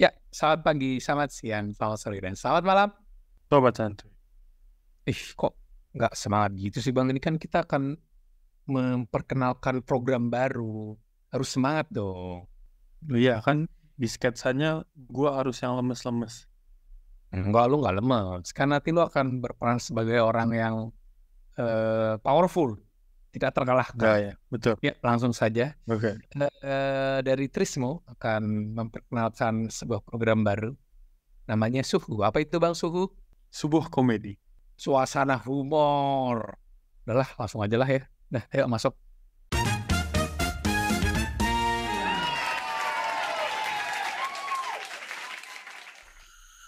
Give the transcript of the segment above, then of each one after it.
Ya, selamat pagi, selamat siang, selamat sore, dan selamat malam. Sobat santuy. Ih, kok nggak semangat gitu sih Bang? Ini kan kita akan memperkenalkan program baru. Harus semangat dong. Iya kan, di sketsanya gue harus yang lemes-lemes. Enggak, lu nggak lemes. Karena nanti lu akan berperan sebagai orang yang uh, powerful tidak terkalahkan. Ya, ya, betul. Ya, langsung saja. Oke. Okay. Uh, eh, eh, dari Trismo akan memperkenalkan sebuah program baru namanya Suhu. Apa itu Bang Suhu? Subuh Komedi. Suasana humor. Udahlah, langsung aja lah ya. Nah, ayo masuk.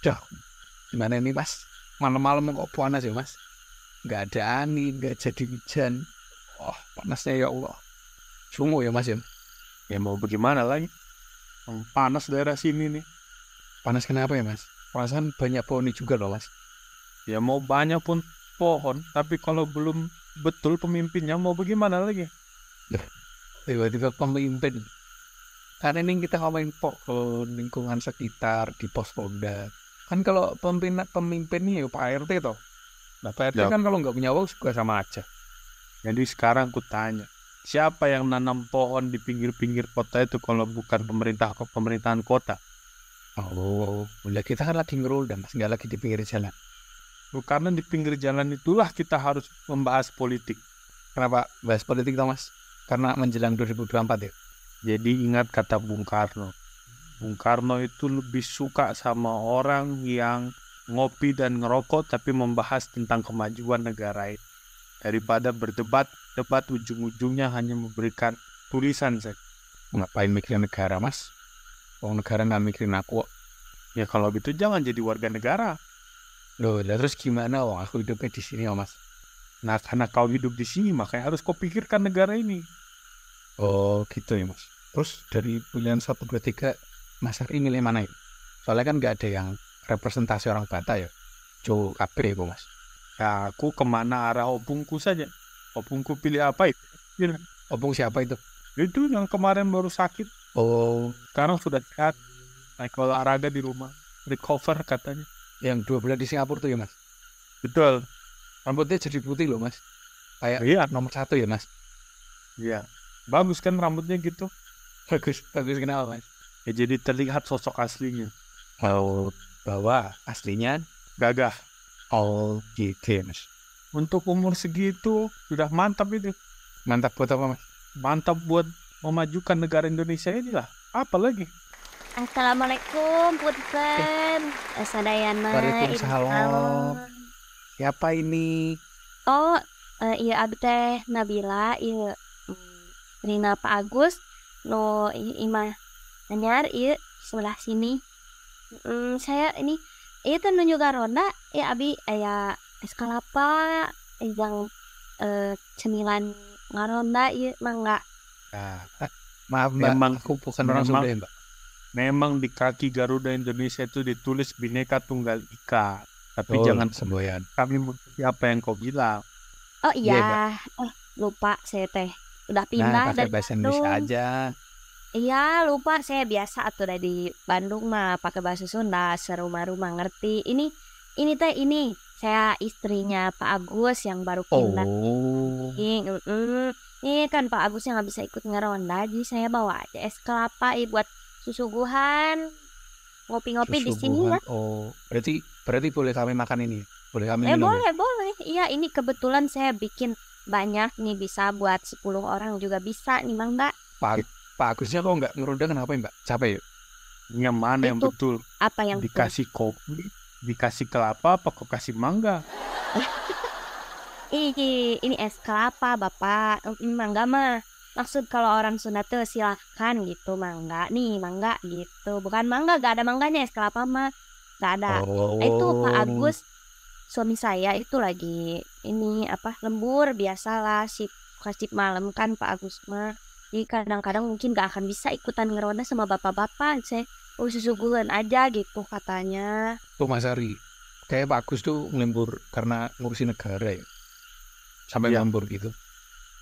Duh, gimana ini mas? Malam-malam kok panas ya mas? Gak ada angin, gak jadi hujan Oh panasnya ya Allah. Sungguh ya Mas ya. mau bagaimana lagi? Panas daerah sini nih. Panas kenapa ya Mas? Perasaan banyak pohon juga loh Mas. Ya mau banyak pun pohon, tapi kalau belum betul pemimpinnya mau bagaimana lagi? Tiba-tiba pemimpin. Karena ini kita ngomongin pohon lingkungan sekitar di pos Polda. Kan kalau pemimpin pemimpin nih ya, Pak RT toh. Nah Pak RT ya. kan kalau nggak punya uang juga sama aja. Jadi sekarang kutanya tanya, siapa yang nanam pohon di pinggir-pinggir kota itu kalau bukan pemerintah pemerintahan kota? Oh, udah ya kita kan lagi ngerul mas, nggak lagi di pinggir jalan. Oh, karena di pinggir jalan itulah kita harus membahas politik. Kenapa bahas politik Thomas? Karena menjelang 2024 ya. Jadi ingat kata Bung Karno. Bung Karno itu lebih suka sama orang yang ngopi dan ngerokok tapi membahas tentang kemajuan negara itu daripada berdebat debat ujung-ujungnya hanya memberikan tulisan saya ngapain mikirin negara mas orang negara nggak mikirin aku ya kalau begitu jangan jadi warga negara loh lah terus gimana wong aku hidupnya di sini ya mas nah karena kau hidup di sini makanya harus kau pikirkan negara ini oh gitu ya mas terus dari pilihan satu dua tiga mas hari ini mana ya soalnya kan nggak ada yang representasi orang Batak ya cowok kabeh kok mas Ya, aku kemana arah opungku saja. Opungku pilih apa itu? Iya. Opung siapa itu? Itu yang kemarin baru sakit. Oh. Sekarang sudah sehat. Naik olahraga di rumah. Recover katanya. Yang dua bulan di Singapura tuh ya mas? Betul. Rambutnya jadi putih loh mas. Kayak iya. nomor satu ya mas? Iya. Bagus kan rambutnya gitu. Bagus. Bagus kenal mas? Ya jadi terlihat sosok aslinya. Oh, bahwa aslinya gagah all gitu ya mas untuk umur segitu sudah mantap itu mantap buat apa mas mantap buat memajukan negara Indonesia inilah apalagi Assalamualaikum Putben eh. Sadayana Waalaikumsalam Siapa ini? Oh, uh, iya abdi Nabila iya mm, Rina Pak Agus no Ima, Nyar, iya sebelah sini Mm, saya ini itu nunjuk ronda ya abi ya kelapa yang eh, cemilan ngaronda ya mangga ah, maaf mbak memang aku bukan orang Sunda ya, mbak memang di kaki Garuda Indonesia itu ditulis bineka tunggal ika tapi oh, jangan semboyan kami siapa yang kau bilang oh iya, iya oh, lupa saya teh udah nah, pindah nah, pakai bahasa Indonesia aja Iya lupa saya biasa atau dari Bandung mah pakai bahasa Sunda serumah-rumah ngerti ini ini teh ini saya istrinya Pak Agus yang baru pindah oh. ini, kan Pak Agus yang nggak bisa ikut ngeronda jadi saya bawa aja es kelapa eh, buat susuguhan ngopi-ngopi di sini ya oh berarti berarti boleh kami makan ini boleh kami eh, boleh ya? boleh iya ini kebetulan saya bikin banyak nih bisa buat 10 orang juga bisa nih Mang Mbak pak Agusnya kok nggak ngeronda kenapa ya mbak capek yuk yang mana yang betul apa yang dikasih betul? kopi dikasih kelapa apa kok kasih mangga ini ini es kelapa bapak mm, mangga mah maksud kalau orang Sunda tuh silahkan gitu mangga nih mangga gitu bukan mangga gak ada mangganya es kelapa mah gak ada oh. itu Pak oh. Agus suami saya itu lagi ini apa lembur biasalah sip kasih malam kan Pak Agus mah jadi kadang-kadang mungkin gak akan bisa ikutan ngeronda sama bapak-bapak saya oh susu susugulan aja gitu katanya tuh Mas Ari kayak Pak Agus tuh ngelembur karena ngurusin negara ya sampai ya. ngelembur gitu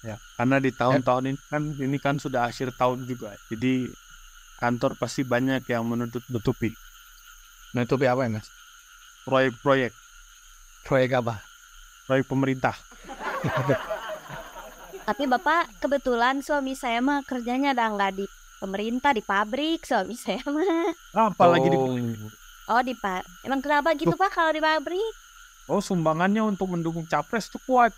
ya karena di tahun-tahun ini kan ini kan sudah akhir tahun juga jadi kantor pasti banyak yang menutup nutupi nutupi apa ya mas proyek-proyek proyek apa proyek pemerintah Tapi Bapak kebetulan suami saya mah kerjanya ada nggak di pemerintah di pabrik suami saya mah. Ah, oh. apalagi oh. di Oh di Pak. Emang kenapa gitu Pak kalau di pabrik? Oh sumbangannya untuk mendukung capres tuh kuat.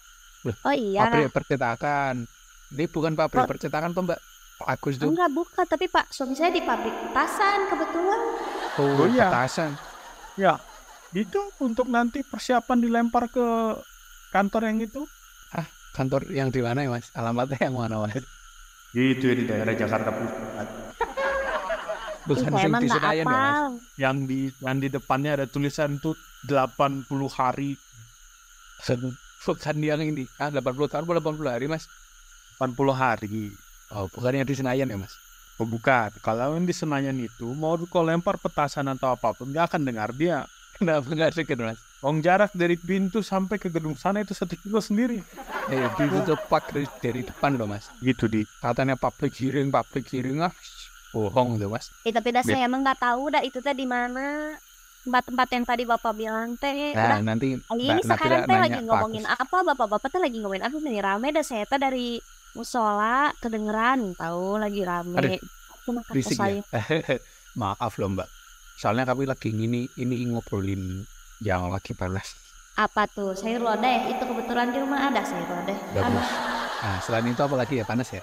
Oh iya. Pabrik nah. percetakan. Ini bukan pabrik oh. percetakan tuh Mbak. Oh, Agus tuh. Enggak buka tapi Pak suami saya di pabrik petasan kebetulan. Oh, oh iya. Petasan. Ya. Itu untuk nanti persiapan dilempar ke kantor yang itu. Hah? kantor yang di mana ya mas alamatnya yang mana mas itu ya, di daerah Jakarta Pusat bukan yang di Senayan ya mas yang di yang di depannya ada tulisan tuh delapan puluh hari bukan yang ini ah 80 tahun puluh hari mas Delapan puluh hari oh bukan yang di Senayan ya mas Oh, bukan. Kalau yang di Senayan itu, mau kau lempar petasan atau apapun, nggak akan dengar dia. Kenapa nggak deket mas? Ong jarak dari pintu sampai ke gedung sana itu satu kilo sendiri. Eh, pintu itu dari, dari depan loh mas. Gitu di katanya public hearing, public hearing ah, bohong loh mas. Eh, tapi dah saya emang nggak tahu dah itu tadi mana tempat-tempat yang tadi bapak bilang teh nah, udah nanti nah, ini sekarang teh lagi ngomongin apa bapak-bapak teh lagi ngomongin apa nih rame dah saya teh dari musola kedengeran tahu lagi rame Aduh, Aku ya. saya maaf loh mbak soalnya kami lagi ini ini ngobrolin yang lagi panas apa tuh sayur lodeh itu kebetulan di rumah ada sayur lodeh Bagus. nah, selain itu apa lagi ya panas ya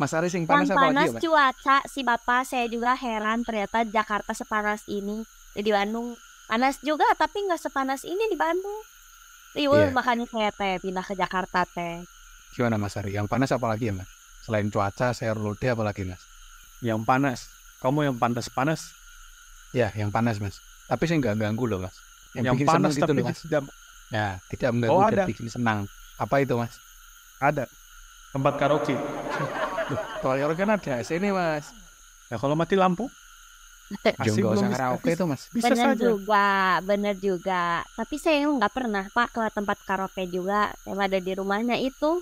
Mas Aris yang panas yang apa panas lagi, ya, cuaca si bapak saya juga heran ternyata Jakarta sepanas ini di Bandung panas juga tapi nggak sepanas ini di Bandung Iya. yeah. makanya saya teh pindah ke Jakarta teh gimana Mas Ari yang panas apa lagi ya Mas selain cuaca sayur lodeh apa lagi Mas yang panas kamu yang panas panas Ya, yang panas mas. Tapi saya nggak ganggu loh mas. Yang, yang bikin panas gitu tapi itu loh mas. Tidak... Ya, tidak mengganggu oh, ada. bikin senang. Apa itu mas? Ada. Tempat karaoke. Tuh, karaoke kan ada sini mas. Ya kalau mati lampu? Masih belum usah karaoke itu mas. Bisa bener saja. juga, bener juga. Tapi saya nggak pernah pak ke tempat karaoke juga. Yang ada di rumahnya itu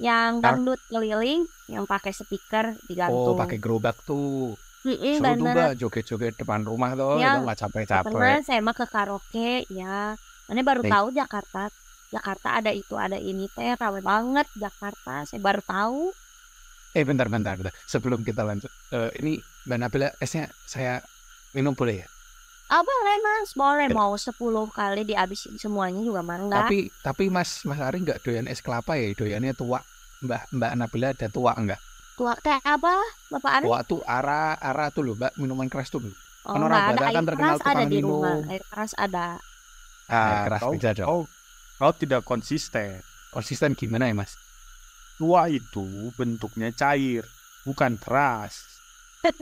yang dangdut keliling, yang pakai speaker digantung. Oh, pakai gerobak tuh. Mm-mm, seru joget-joget depan rumah tuh ya, nggak capek-capek pernah saya mah ke karaoke ya mana baru Nih. tahu Jakarta Jakarta ada itu ada ini teh ramai banget Jakarta saya baru tahu eh bentar bentar, bentar. sebelum kita lanjut uh, ini mbak Nabila esnya saya minum boleh ya oh, boleh mas, boleh mau sepuluh kali dihabisin semuanya juga mangga. Tapi tapi mas mas Ari nggak doyan es kelapa ya, doyannya tua. Mbak Mbak Nabila ada tua enggak? Tua teh apa, Bapak Arif? Tua tuh ara ara tuh loh, Mbak, minuman keras tuh Oh, kan orang kan terkenal keras ada di minum. rumah. Air keras ada. Ah, air keras kau, tidak Kau, kau tidak konsisten. Konsisten gimana ya, Mas? Tua itu bentuknya cair, bukan keras.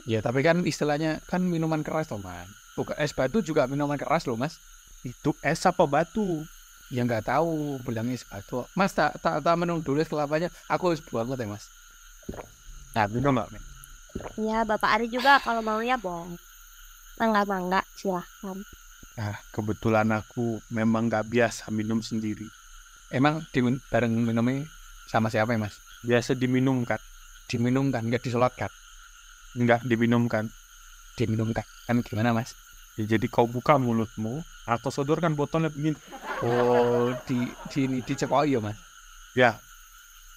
ya, tapi kan istilahnya kan minuman keras toh, Man. Bukan es batu juga minuman keras loh, Mas. Itu es apa batu? Ya nggak tahu, bilangnya es batu. Mas tak tak ta menung dulu kelapanya. Aku harus buang ya, Mas. Nah, minum Mbak Iya, Bapak Ari juga kalau mau ya, Bong. Mangga-mangga, silahkan. Nah, kebetulan aku memang gak biasa minum sendiri. Emang di bareng minumnya sama siapa ya, Mas? Biasa diminumkan. Diminumkan, gak disolatkan. Enggak, diminumkan. Diminumkan, kan gimana, Mas? Ya, jadi kau buka mulutmu, atau sodorkan botolnya begini. Oh, di, di, di, di cekoi ya, Mas? Ya.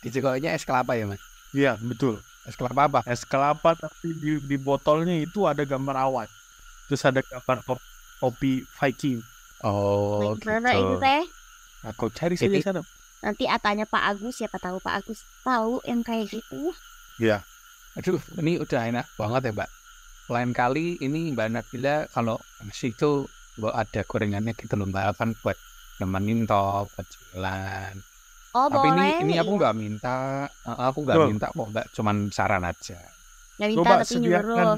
Di cekoinya es kelapa ya, Mas? Iya, betul es kelapa apa es kelapa tapi di, di botolnya itu ada gambar awan terus ada gambar kopi Viking oh gimana gitu. itu teh aku nah, cari saja sana nanti atanya Pak Agus siapa tahu Pak Agus tahu yang kayak gitu ya aduh ini udah enak banget ya mbak lain kali ini mbak Nabila kalau masih itu ada gorengannya kita gitu loh mbak kan buat nemenin toh buat jalan Oh, Tapi boleh. ini ya. ini aku nggak minta, aku nggak minta kok, nggak cuman saran aja. Gak minta coba tapi sediakan, nyuruh.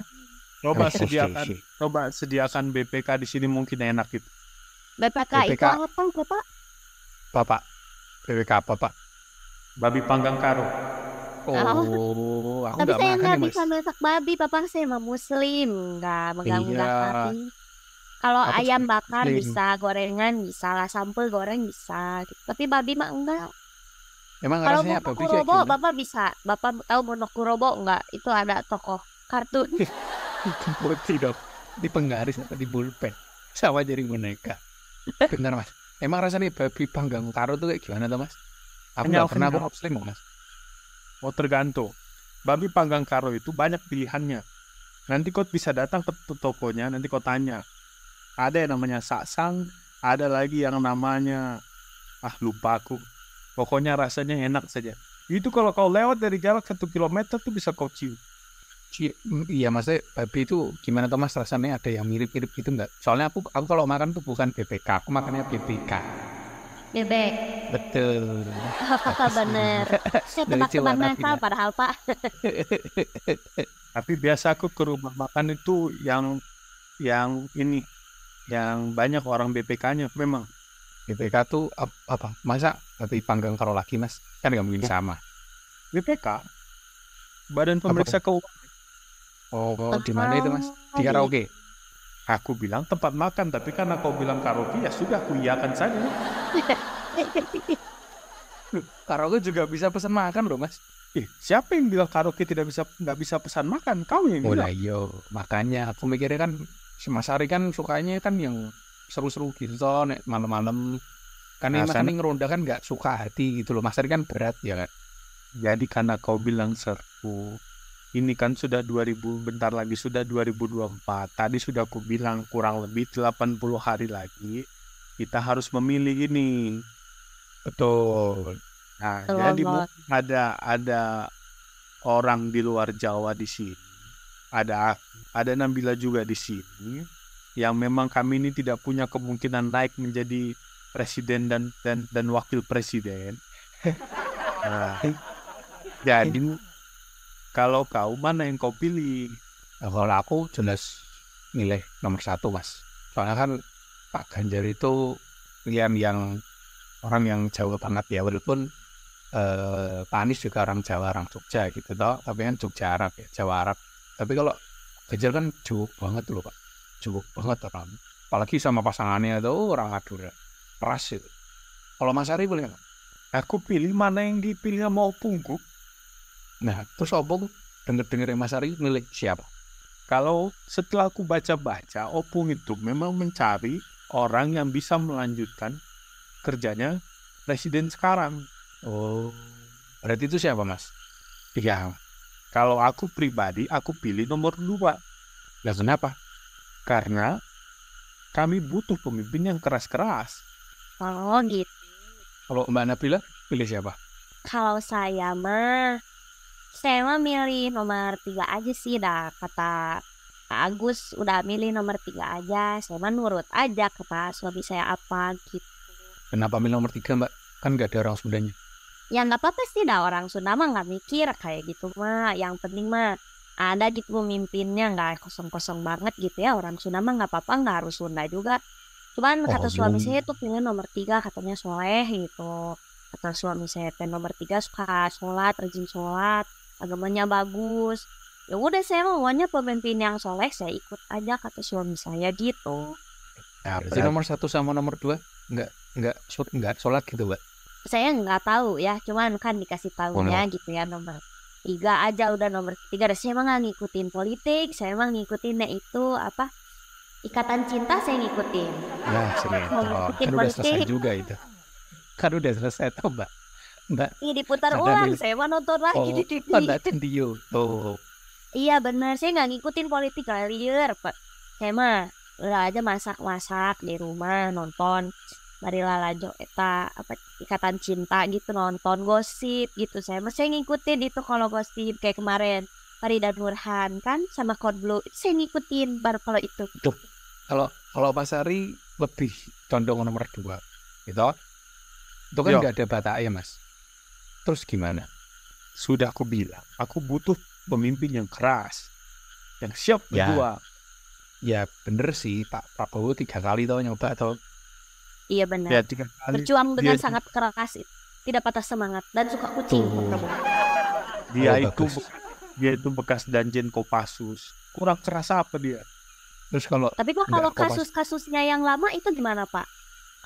Coba sediakan, coba sediakan BPK di sini mungkin enak gitu. BPK, BPK itu apa, Bapak? Bapak. BPK apa Pak? Babi panggang karo. Oh, oh. aku tapi saya nggak bisa masak babi, Bapak saya mah Muslim, nggak megang iya. Kalau ayam bakar bisa, gorengan bisa lah, sampel goreng bisa. Gitu. Tapi babi mah enggak. Emang Kalau rasanya apa? Monokurobo bisa, Bapak bisa. Bapak tahu Monokurobo nggak? Itu ada tokoh kartun. Putih dong. Di penggaris atau di bulpen. Sama jaring boneka. Benar mas. Emang rasanya babi panggang karo tuh kayak gimana tuh mas? Aku enggak pernah aku slim mas. Oh tergantung. Babi panggang karo itu banyak pilihannya. Nanti kau bisa datang ke tokonya, nanti kau tanya. Ada yang namanya saksang, ada lagi yang namanya ah lupa aku Pokoknya rasanya enak saja. Itu kalau kau lewat dari jarak satu kilometer tuh bisa kau cium. Mm, iya mas, babi itu gimana tuh mas rasanya ada yang mirip-mirip gitu nggak? Soalnya aku aku kalau makan tuh bukan BPK, aku makannya BPK. Bebek. Betul. benar. Teman-teman mental padahal pak. Tapi biasa aku ke rumah makan itu yang yang ini yang banyak orang BPK-nya memang IPK gitu, tuh apa masa tapi panggang karo laki mas kan nggak mungkin ya. sama IPK Badan Pemeriksa Keuangan oh, oh di mana itu mas di karaoke aku bilang tempat makan tapi karena kau bilang karaoke ya sudah aku iakan saja karaoke juga bisa pesan makan loh mas Ih, eh, siapa yang bilang karaoke tidak bisa nggak bisa pesan makan kau yang oh, bilang oh yo iya, makanya aku mikirnya kan Semasari kan sukanya kan yang seru-seru gitu toh nek malam-malam karena Mas Ani ngeronda kan nggak suka hati gitu loh Mas Ani kan berat ya kan jadi karena kau bilang seru ini kan sudah 2000 bentar lagi sudah 2024 tadi sudah aku bilang kurang lebih 80 hari lagi kita harus memilih ini betul nah Selamat. jadi ada ada orang di luar Jawa di sini ada ada Nabila juga di sini yang memang kami ini tidak punya kemungkinan naik menjadi presiden dan dan dan wakil presiden. Nah, jadi kalau kau mana yang kau pilih? Nah, kalau aku jelas nilai nomor satu mas. Soalnya kan Pak Ganjar itu pilihan yang orang yang Jawa banget ya walaupun eh, Pak Anies juga orang Jawa orang Jogja gitu toh tapi kan Jogja Arab ya Jawa Arab tapi kalau Ganjar kan jauh banget loh Pak cukup banget orang apalagi sama pasangannya itu oh, orang Madura keras itu kalau Mas Ari boleh aku pilih mana yang dipilih mau pungguk. nah terus obong denger-denger ya, Mas Ari milih siapa kalau setelah aku baca-baca Opung itu memang mencari orang yang bisa melanjutkan kerjanya presiden sekarang oh berarti itu siapa mas iya kalau aku pribadi aku pilih nomor dua Ya kenapa karena kami butuh pemimpin yang keras-keras. Oh gitu. Kalau Mbak Nabila pilih siapa? Kalau saya mah saya mah milih nomor tiga aja sih dah kata Kak Agus udah milih nomor tiga aja saya mah nurut aja kata suami saya apa gitu kenapa milih nomor tiga mbak kan gak ada orang sebenarnya. ya nggak apa-apa sih dah orang Sunda mah nggak mikir kayak gitu mah yang penting mah ada gitu pemimpinnya nggak kosong-kosong banget gitu ya orang Sunda mah nggak apa-apa nggak harus Sunda juga cuman oh, kata suami saya itu pengen nomor tiga katanya soleh gitu kata suami saya pengen nomor tiga suka sholat rajin sholat agamanya bagus ya udah saya mauannya pemimpin yang soleh saya ikut aja kata suami saya gitu ya, berarti nomor satu sama nomor dua nggak nggak sholat nggak sholat gitu mbak saya nggak tahu ya cuman kan dikasih tahunya gitu ya nomor tiga aja udah nomor tiga saya emang gak ngikutin politik saya emang ngikutinnya itu apa ikatan cinta saya ngikutin nah serius oh, kan udah selesai juga itu kan udah selesai tuh mbak mbak ini diputar ulang saya mau nonton lagi oh, di TV di YouTube iya benar saya nggak ngikutin politik kalian pak saya mah udah aja masak-masak di rumah nonton marilah Lajo eta apa ikatan cinta gitu nonton gosip gitu saya masih ngikutin itu kalau gosip kayak kemarin Farida Nurhan kan sama Code Blue saya ngikutin baru kalau itu Duh, kalau kalau Mas Ari lebih condong nomor dua gitu itu kan iya. nggak ada ya mas terus gimana sudah aku bilang aku butuh pemimpin yang keras yang siap berdua ya, ya bener sih Pak Prabowo tiga kali tau nyoba atau Iya benar. Ya, tiga kali. Berjuang dengan dia... sangat keras, tidak patah semangat dan suka kucing. Dia oh, itu dia itu bekas danjen Kopassus. Kurang keras apa dia? Terus kalau Tapi kok kalau kasus-kasusnya yang lama itu gimana, Pak?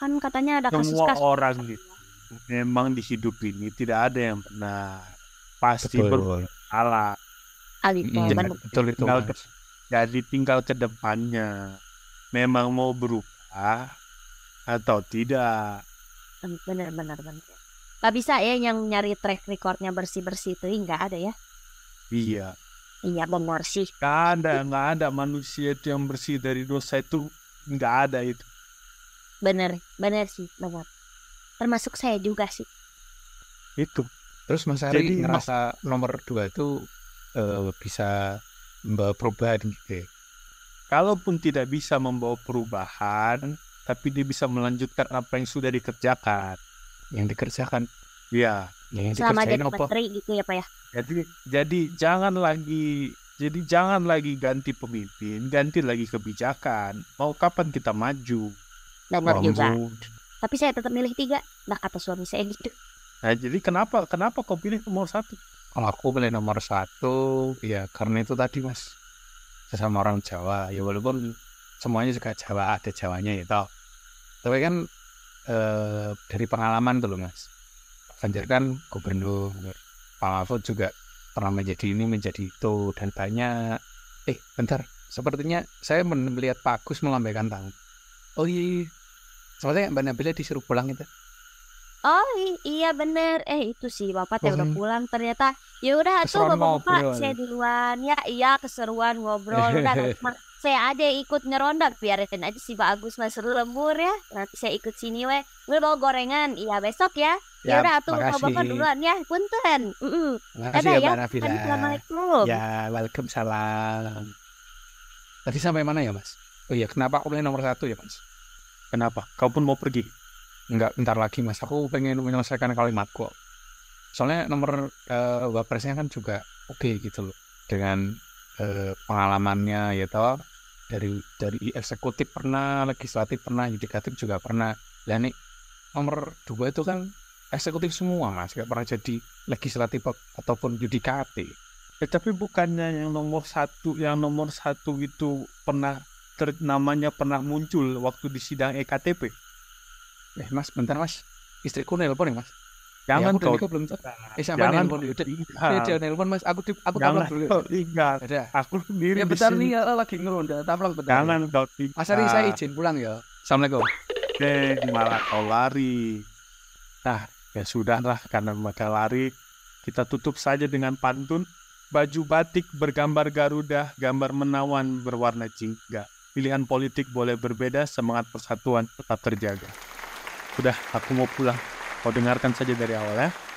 Kan katanya ada kasus-kasus. Semua orang gitu. Memang di hidup ini tidak ada yang pernah Pasti bersalah. jadi tinggal ke depannya. Memang mau berubah atau tidak. benar-benar benar nggak bisa ya yang nyari track recordnya bersih bersih itu nggak ada ya? Iya. Iya sih Nggak ada nggak ada manusia itu yang bersih dari dosa itu nggak ada itu. benar benar sih benar. Termasuk saya juga sih. Itu. Terus Mas Ari Jadi, ngerasa mas... nomor dua itu uh, bisa membawa perubahan gitu ya? Kalaupun tidak bisa membawa perubahan, tapi dia bisa melanjutkan apa yang sudah dikerjakan yang dikerjakan iya. ya yang selama jadi apa? menteri gitu ya pak ya jadi jadi jangan lagi jadi jangan lagi ganti pemimpin ganti lagi kebijakan mau kapan kita maju benar juga tapi saya tetap milih tiga nah kata suami saya gitu nah jadi kenapa kenapa kau pilih nomor satu kalau aku pilih nomor satu ya karena itu tadi mas sesama orang Jawa ya walaupun semuanya suka Jawa ada Jawanya ya tau tapi kan eh, dari pengalaman tuh loh mas Ganjar kan gubernur Pak Mahfud juga pernah menjadi ini menjadi itu dan banyak eh bentar sepertinya saya melihat Pak Agus melambaikan tangan oh iya, iya. sepertinya Mbak Nabila disuruh pulang itu Oh iya bener Eh itu sih bapak teh oh, udah iya. pulang ternyata Ya udah tuh bapak-bapak saya duluan Ya iya keseruan ngobrol Udah saya ada ikut ngerondak biarin aja si Pak Agus masuk lembur ya nanti saya ikut sini weh gue bawa gorengan iya besok ya ya udah atuh bapak bapak duluan ya punten mm -mm. makasih ya, ya. Mbak Assalamualaikum ya welcome salam tadi sampai mana ya mas oh iya kenapa aku pilih nomor satu ya mas kenapa kau pun mau pergi Enggak, bentar lagi mas aku pengen menyelesaikan kalimat kok soalnya nomor uh, wapresnya kan juga oke okay gitu loh dengan eh, pengalamannya ya toh dari dari eksekutif pernah legislatif pernah yudikatif juga pernah dan nih nomor dua itu kan eksekutif semua mas gak pernah jadi legislatif ataupun yudikatif ya, tapi bukannya yang nomor satu yang nomor satu itu pernah ter, namanya pernah muncul waktu di sidang EKTP eh mas bentar mas istriku nelpon ya mas Jangan ya, aku belum nah, Eh siapa Jangan nelpon? ya, jangan nelpon mas. Aku di, aku Jangan dulu. Kau tinggal. Ada. Aku sendiri. Ya bentar nih lagi ngeronda. tamplang bentar. Jangan kau tinggal. Mas hari saya izin pulang ya. Assalamualaikum. Oke, malah kau lari. Nah, ya sudahlah karena maka lari kita tutup saja dengan pantun baju batik bergambar Garuda, gambar menawan berwarna jingga. Pilihan politik boleh berbeda, semangat persatuan tetap terjaga. sudah aku mau pulang. Kau dengarkan saja dari awal ya.